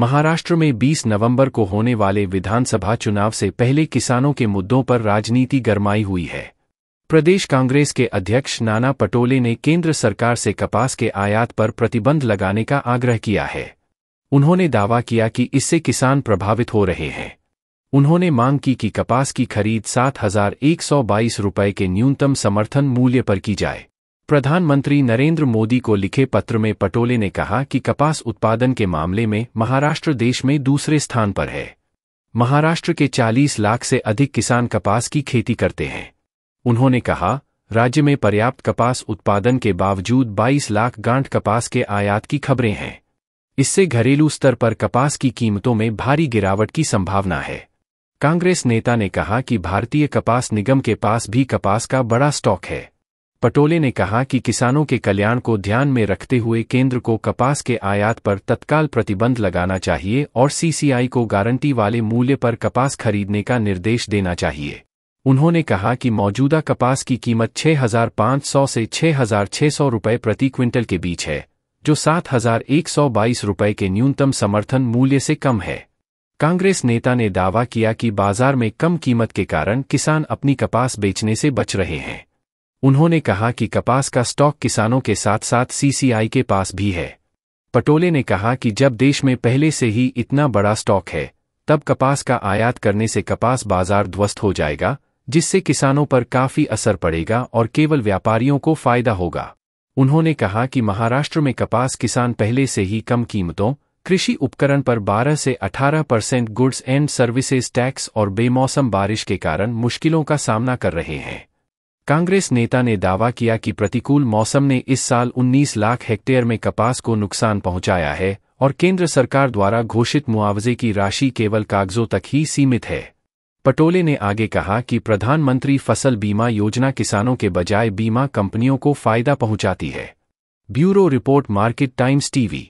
महाराष्ट्र में 20 नवंबर को होने वाले विधानसभा चुनाव से पहले किसानों के मुद्दों पर राजनीति गरमाई हुई है प्रदेश कांग्रेस के अध्यक्ष नाना पटोले ने केंद्र सरकार से कपास के आयात पर प्रतिबंध लगाने का आग्रह किया है उन्होंने दावा किया कि इससे किसान प्रभावित हो रहे हैं उन्होंने मांग की कि कपास की खरीद सात हजार एक सौ बाईस रुपये के न्यूनतम समर्थन मूल्य पर की जाए प्रधानमंत्री नरेंद्र मोदी को लिखे पत्र में पटोले ने कहा कि कपास उत्पादन के मामले में महाराष्ट्र देश में दूसरे स्थान पर है महाराष्ट्र के 40 लाख से अधिक किसान कपास की खेती करते हैं उन्होंने कहा राज्य में पर्याप्त कपास उत्पादन के बावजूद 22 लाख गांठ कपास के आयात की खबरें हैं इससे घरेलू स्तर पर कपास की कीमतों में भारी गिरावट की संभावना है कांग्रेस नेता ने कहा कि भारतीय कपास निगम के पास भी कपास का बड़ा स्टॉक है पटोले ने कहा कि किसानों के कल्याण को ध्यान में रखते हुए केंद्र को कपास के आयात पर तत्काल प्रतिबंध लगाना चाहिए और सीसीआई को गारंटी वाले मूल्य पर कपास खरीदने का निर्देश देना चाहिए उन्होंने कहा कि मौजूदा कपास की कीमत 6,500 से 6,600 रुपये प्रति क्विंटल के बीच है जो 7,122 रुपये के न्यूनतम समर्थन मूल्य से कम है कांग्रेस नेता ने दावा किया कि बाजार में कम कीमत के कारण किसान अपनी कपास बेचने से बच रहे हैं उन्होंने कहा कि कपास का स्टॉक किसानों के साथ साथ सीसीआई के पास भी है पटोले ने कहा कि जब देश में पहले से ही इतना बड़ा स्टॉक है तब कपास का आयात करने से कपास बाजार ध्वस्त हो जाएगा जिससे किसानों पर काफी असर पड़ेगा और केवल व्यापारियों को फायदा होगा उन्होंने कहा कि महाराष्ट्र में कपास किसान पहले से ही कम कीमतों कृषि उपकरण पर 12 से 18 percent goods and services tax और बेमौसम बारिश के कारण मुश्किलों का सामना कर रहे हैं कांग्रेस नेता ने दावा किया कि प्रतिकूल मौसम ने इस साल 19 लाख हेक्टेयर में कपास को नुकसान पहुंचाया है और केंद्र सरकार द्वारा घोषित मुआवजे की राशि केवल कागजों तक ही सीमित है पटोले ने आगे कहा कि प्रधानमंत्री फसल बीमा योजना किसानों के बजाय बीमा कंपनियों को फायदा पहुंचाती है bureau report Market Times TV